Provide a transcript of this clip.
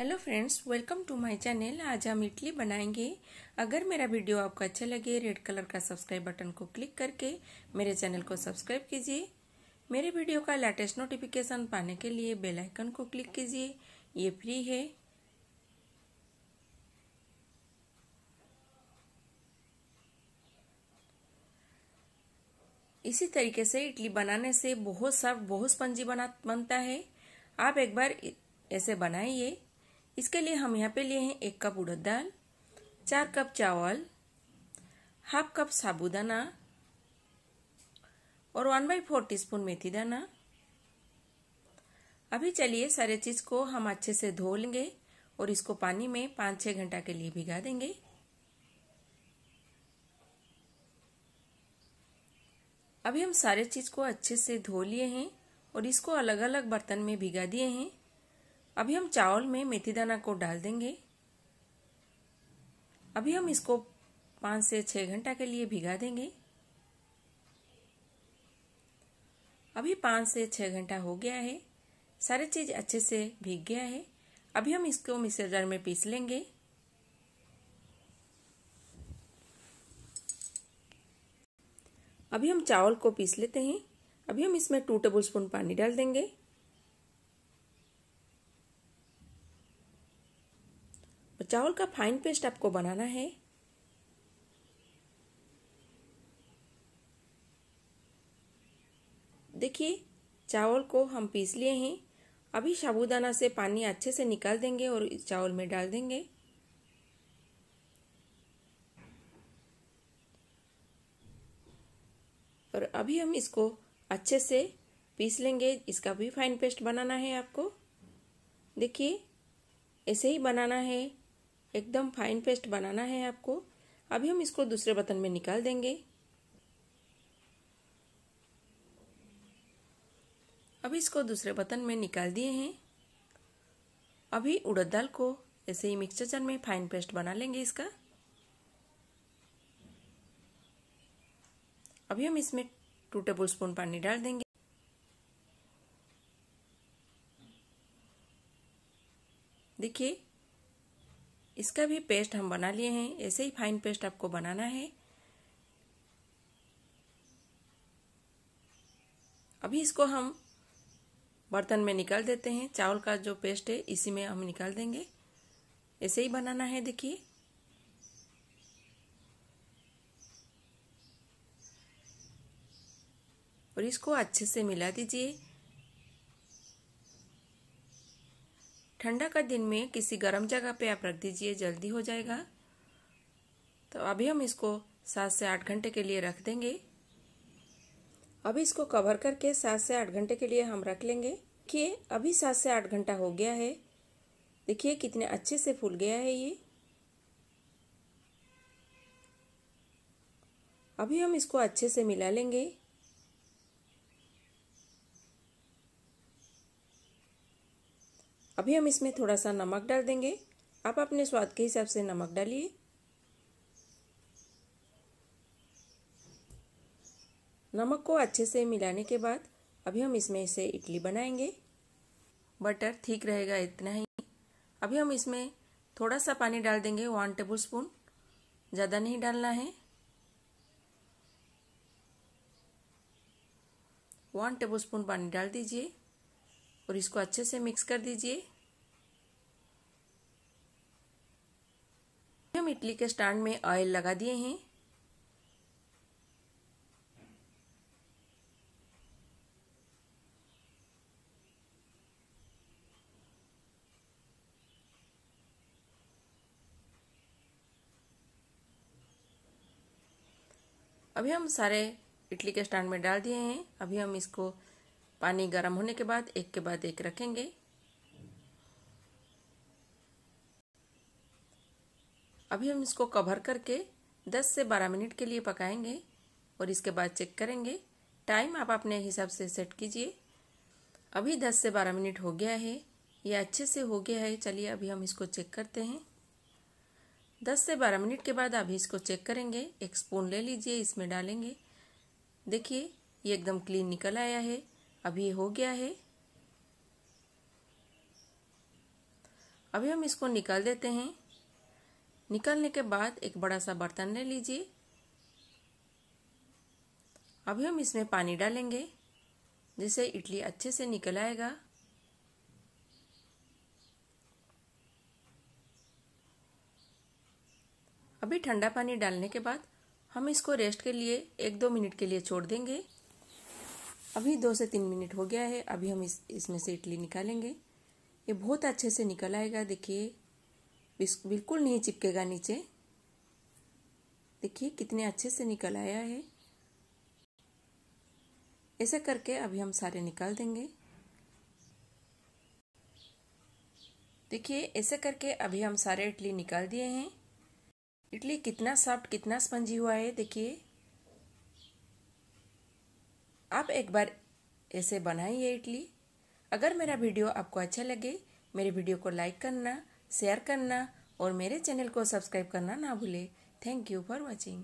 hello friends welcome to my channel आज हम इडली बनाएंगे अगर मेरा वीडियो आपको अच्छा लगे रेड कलर का सब्सक्राइब बटन को क्लिक करके मेरे चैनल को सब्सक्राइब कीजिए मेरे वीडियो का लेटेस्ट नोटिफिकेशन पाने के लिए बेल आइकन को क्लिक कीजिए ये फ्री है इसी तरीके से इडली बनाने से बहुत सब बहुत स्पंजी बना बनता है आप एक बार ऐसे बनाइए इसके लिए हम यहाँ पे लिए हैं एक कप उड़द दाल चार कप चावल हाफ कप साबुदाना और one by four teaspoon मेथी दाना अभी चलिए सारे चीज़ को हम अच्छे से धो लेंगे और इसको पानी में पाँच छः घंटा के लिए भिगा देंगे अभी हम सारे चीज़ को अच्छे से धो लिए हैं और इसको अलग अलग बर्तन में भिगा दिए हैं अभी हम चावल में मेथी दाना को डाल देंगे अभी हम इसको पाँच से छः घंटा के लिए भिगा देंगे अभी पाँच से छः घंटा हो गया है सारे चीज़ अच्छे से भीग गया है अभी हम इसको मिक्सर जार में पीस लेंगे अभी हम चावल को पीस लेते हैं अभी हम इसमें टू टेबल स्पून पानी डाल देंगे चावल का फाइन पेस्ट आपको बनाना है देखिए चावल को हम पीस लिए हैं अभी साबूदाना से पानी अच्छे से निकाल देंगे और इस चावल में डाल देंगे और अभी हम इसको अच्छे से पीस लेंगे इसका भी फाइन पेस्ट बनाना है आपको देखिए ऐसे ही बनाना है एकदम फाइन पेस्ट बनाना है आपको अभी हम इसको दूसरे बर्तन में निकाल देंगे अभी इसको दूसरे बर्तन में निकाल दिए हैं अभी उड़द दाल को ऐसे ही मिक्सचर जार में फाइन पेस्ट बना लेंगे इसका अभी हम इसमें टू टेबल स्पून पानी डाल देंगे देखिए इसका भी पेस्ट हम बना लिए हैं ऐसे ही फाइन पेस्ट आपको बनाना है अभी इसको हम बर्तन में निकाल देते हैं चावल का जो पेस्ट है इसी में हम निकाल देंगे ऐसे ही बनाना है देखिए और इसको अच्छे से मिला दीजिए ठंडा का दिन में किसी गर्म जगह पे आप रख दीजिए जल्दी हो जाएगा तो अभी हम इसको सात से आठ घंटे के लिए रख देंगे अभी इसको कवर करके सात से आठ घंटे के लिए हम रख लेंगे देखिए अभी सात से आठ घंटा हो गया है देखिए कितने अच्छे से फूल गया है ये अभी हम इसको अच्छे से मिला लेंगे अभी हम इसमें थोड़ा सा नमक डाल देंगे आप अपने स्वाद के हिसाब से नमक डालिए नमक को अच्छे से मिलाने के बाद अभी हम इसमें से इडली बनाएंगे बटर ठीक रहेगा इतना ही अभी हम इसमें थोड़ा सा पानी डाल देंगे वन टेबल स्पून ज़्यादा नहीं डालना है वन टेबल स्पून पानी डाल दीजिए और इसको अच्छे से मिक्स कर दीजिए इडली के स्टैंड में ऑयल लगा दिए हैं अभी हम सारे इडली के स्टैंड में डाल दिए हैं अभी हम इसको पानी गर्म होने के बाद एक के बाद एक रखेंगे अभी हम इसको कवर करके 10 से 12 मिनट के लिए पकाएंगे और इसके बाद चेक करेंगे टाइम आप अपने हिसाब से सेट कीजिए अभी 10 से 12 मिनट हो गया है ये अच्छे से हो गया है चलिए अभी हम इसको चेक करते हैं 10 से 12 मिनट के बाद अभी इसको चेक करेंगे एक स्पून ले लीजिए इसमें डालेंगे देखिए ये एकदम क्लीन निकल आया है अभी हो गया है अभी हम इसको निकाल देते हैं निकलने के बाद एक बड़ा सा बर्तन ले लीजिए अभी हम इसमें पानी डालेंगे जिससे इडली अच्छे से निकल आएगा अभी ठंडा पानी डालने के बाद हम इसको रेस्ट के लिए एक दो मिनट के लिए छोड़ देंगे अभी दो से तीन मिनट हो गया है अभी हम इस इसमें से इडली निकालेंगे ये बहुत अच्छे से निकल आएगा देखिए बिल्कुल नहीं चिपकेगा नीचे देखिए कितने अच्छे से निकल आया है ऐसा करके अभी हम सारे निकाल देंगे देखिए ऐसे करके अभी हम सारे इडली निकाल दिए हैं इडली कितना सॉफ्ट कितना स्पंजी हुआ है देखिए आप एक बार ऐसे बनाइए इडली अगर मेरा वीडियो आपको अच्छा लगे मेरे वीडियो को लाइक करना शेयर करना और मेरे चैनल को सब्सक्राइब करना ना भूले थैंक यू फॉर वॉचिंग